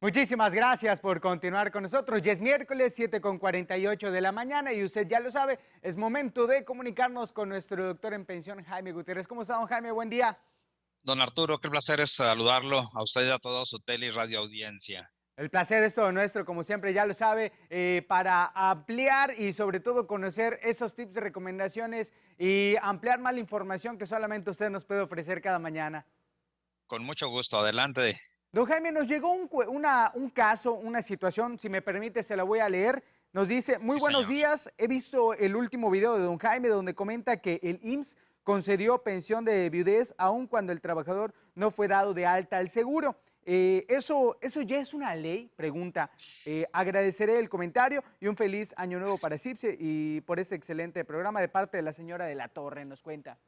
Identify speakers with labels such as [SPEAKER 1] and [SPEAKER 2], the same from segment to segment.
[SPEAKER 1] Muchísimas gracias por continuar con nosotros. Ya es miércoles 7 con 48 de la mañana y usted ya lo sabe, es momento de comunicarnos con nuestro doctor en pensión, Jaime Gutiérrez. ¿Cómo está, don Jaime? Buen día.
[SPEAKER 2] Don Arturo, qué placer es saludarlo a usted y a toda su tele y radio audiencia.
[SPEAKER 1] El placer es todo nuestro, como siempre ya lo sabe, eh, para ampliar y sobre todo conocer esos tips de recomendaciones y ampliar más la información que solamente usted nos puede ofrecer cada mañana.
[SPEAKER 2] Con mucho gusto, adelante.
[SPEAKER 1] Don Jaime, nos llegó un, caso, una situación, si me permite, se la voy a leer. Nos dice, muy buenos días, he visto el último video de don Jaime donde comenta que el IMSS concedió pensión de viudez aun cuando el trabajador no fue dado de alta al seguro. Eh, eso, ¿Eso ya es una ley? Pregunta. Eh, agradeceré el comentario y un feliz año nuevo para Cipse y por este excelente programa de parte de la señora de la Torre, nos cuenta.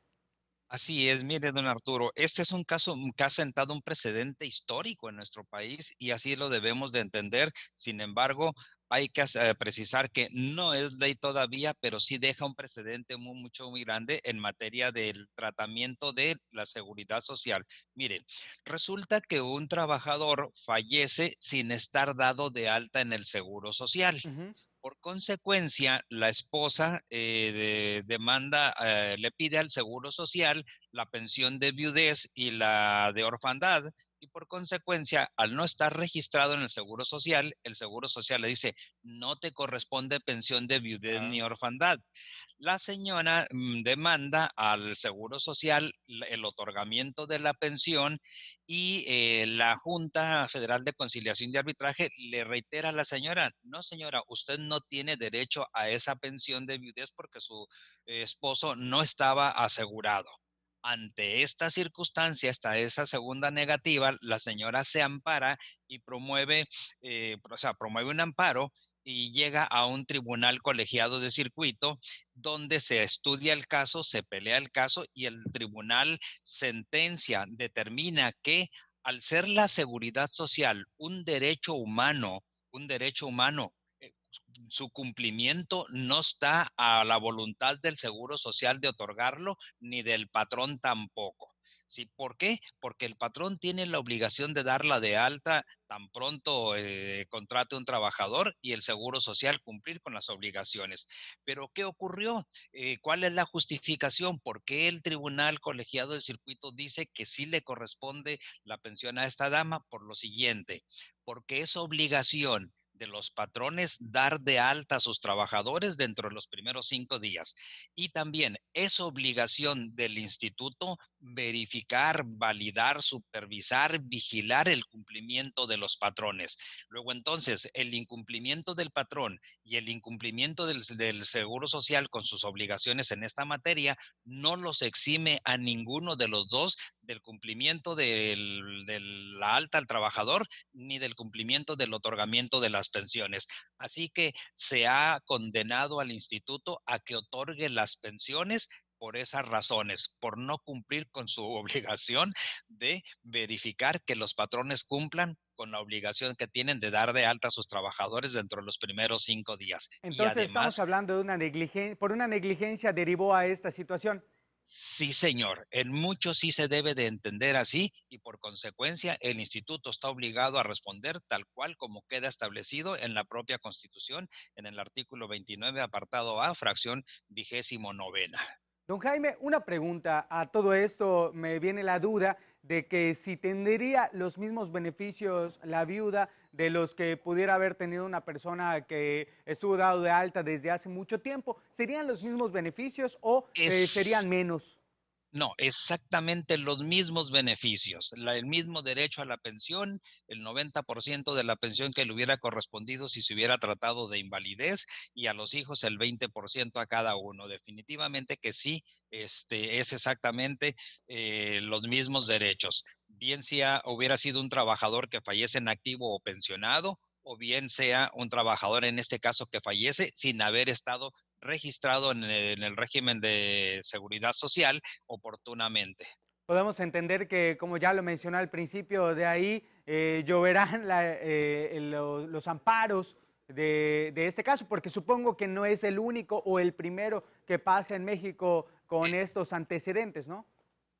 [SPEAKER 2] Así es, mire, don Arturo, este es un caso mm, que ha sentado un precedente histórico en nuestro país y así lo debemos de entender. Sin embargo, hay que eh, precisar que no es ley todavía, pero sí deja un precedente muy, mucho, muy grande en materia del tratamiento de la seguridad social. Miren, resulta que un trabajador fallece sin estar dado de alta en el seguro social. Por consecuencia, la esposa eh, demanda, eh, le pide al Seguro Social la pensión de viudez y la de orfandad, y por consecuencia, al no estar registrado en el Seguro Social, el Seguro Social le dice, no te corresponde pensión de viudez ni orfandad la señora mm, demanda al Seguro Social el otorgamiento de la pensión y eh, la Junta Federal de Conciliación y Arbitraje le reitera a la señora, no señora, usted no tiene derecho a esa pensión de viudez porque su esposo no estaba asegurado. Ante esta circunstancia, hasta esa segunda negativa, la señora se ampara y promueve, eh, o sea, promueve un amparo y llega a un tribunal colegiado de circuito donde se estudia el caso, se pelea el caso y el tribunal sentencia, determina que al ser la seguridad social un derecho humano, un derecho humano eh, su cumplimiento no está a la voluntad del Seguro Social de otorgarlo, ni del patrón tampoco. ¿Sí? ¿Por qué? Porque el patrón tiene la obligación de darla de alta tan pronto eh, contrate un trabajador y el Seguro Social cumplir con las obligaciones. Pero ¿qué ocurrió? Eh, ¿Cuál es la justificación? ¿Por qué el Tribunal Colegiado de Circuito dice que sí le corresponde la pensión a esta dama? Por lo siguiente, porque es obligación de los patrones dar de alta a sus trabajadores dentro de los primeros cinco días. Y también es obligación del instituto verificar, validar, supervisar, vigilar el cumplimiento de los patrones. Luego entonces, el incumplimiento del patrón y el incumplimiento del, Seguro Social con sus obligaciones en esta materia no los exime a ninguno de los dos del cumplimiento de la alta al trabajador ni del cumplimiento del otorgamiento de las pensiones. Así que se ha condenado al instituto a que otorgue las pensiones por esas razones, por no cumplir con su obligación de verificar que los patrones cumplan con la obligación que tienen de dar de alta a sus trabajadores dentro de los primeros cinco días. Entonces estamos
[SPEAKER 1] hablando de una negligencia, por una negligencia derivó a esta situación. Sí, señor,
[SPEAKER 2] en muchos sí se debe de entender así y por consecuencia el instituto está obligado a responder tal cual como queda establecido en la propia constitución en el artículo 29 apartado A, fracción vigésimo novena.
[SPEAKER 1] Don Jaime, una pregunta a todo esto. Me viene la duda de que si tendría los mismos beneficios la viuda de los que pudiera haber tenido una persona que estuvo dado de alta desde hace mucho tiempo. ¿Serían los mismos beneficios o eh, serían menos?
[SPEAKER 2] No, exactamente los mismos beneficios, el mismo derecho a la pensión, el 90% de la pensión que le hubiera correspondido si se hubiera tratado de invalidez y a los hijos el 20% a cada uno. Definitivamente que sí, este, es exactamente eh, los mismos derechos. Bien si hubiera sido un trabajador que fallece en activo o pensionado o bien sea un trabajador en este caso que fallece sin haber estado registrado en el, régimen de seguridad social oportunamente.
[SPEAKER 1] Podemos entender que, como ya lo mencioné al principio, de ahí eh, lloverán eh, los, amparos de, de, este caso, porque supongo que no es el único o el primero que pasa en México con estos antecedentes, ¿no?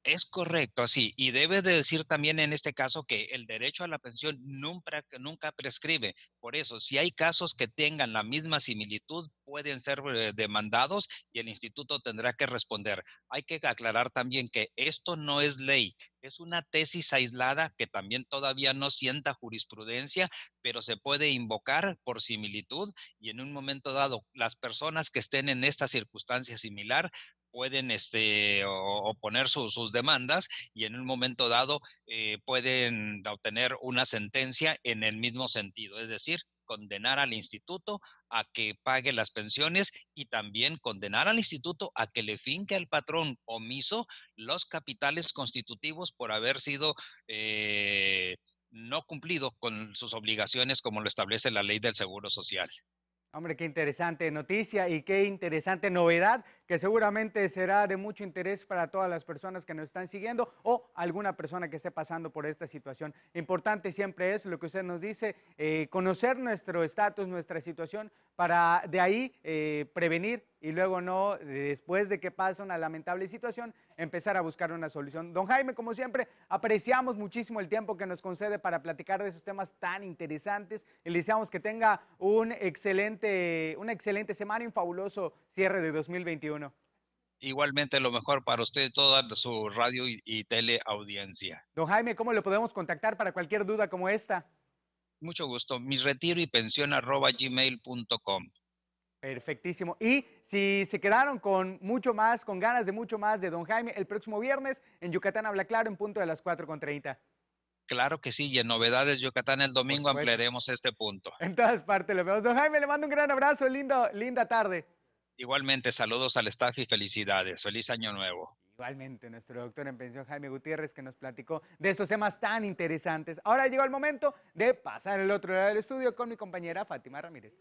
[SPEAKER 2] Es correcto, así. Y debe de decir también en este caso que el derecho a la pensión nunca, nunca prescribe. Por eso, si hay casos que tengan la misma similitud, pueden ser eh, demandados y el instituto tendrá que responder. Hay que aclarar también que esto no es ley, es una tesis aislada que también todavía no sienta jurisprudencia, pero se puede invocar por similitud y en un momento dado las personas que estén en esta circunstancia similar pueden este, oponer sus demandas y en un momento dado eh, pueden obtener una sentencia en el mismo sentido, es decir, condenar al instituto a que pague las pensiones y también condenar al instituto a que le finque al patrón omiso los capitales constitutivos por haber sido eh, no cumplido con sus obligaciones como lo establece la ley del Seguro Social.
[SPEAKER 1] Hombre, qué interesante noticia y qué interesante novedad que seguramente será de mucho interés para todas las personas que nos están siguiendo o alguna persona que esté pasando por esta situación. Importante siempre es lo que usted nos dice, eh, conocer nuestro estatus, nuestra situación, para de ahí eh, prevenir y luego no, después de que pasa una lamentable situación, empezar a buscar una solución. Don Jaime, como siempre, apreciamos muchísimo el tiempo que nos concede para platicar de esos temas tan interesantes. Le deseamos que tenga un excelente, una excelente semana y un fabuloso cierre de 2021
[SPEAKER 2] igualmente lo mejor para usted toda su radio y, y, teleaudiencia.
[SPEAKER 1] Don Jaime, ¿cómo lo podemos contactar para cualquier duda como esta?
[SPEAKER 2] Mucho gusto. Mi retiro y pensión gmail.com.
[SPEAKER 1] Perfectísimo. Y si se quedaron con mucho más, con ganas de mucho más de Don Jaime, el próximo viernes en Yucatán habla claro en punto de las 4.30.
[SPEAKER 2] Claro que sí, y en Novedades Yucatán el domingo ampliaremos este punto.
[SPEAKER 1] En todas partes lo vemos. Don Jaime, le mando un gran abrazo, lindo, linda tarde.
[SPEAKER 2] Igualmente, saludos al staff y felicidades. Feliz año nuevo.
[SPEAKER 1] Igualmente, nuestro doctor en pensión Jaime Gutiérrez que nos platicó de estos temas tan interesantes. Ahora llegó el momento de pasar el otro lado del estudio con mi compañera Fátima Ramírez.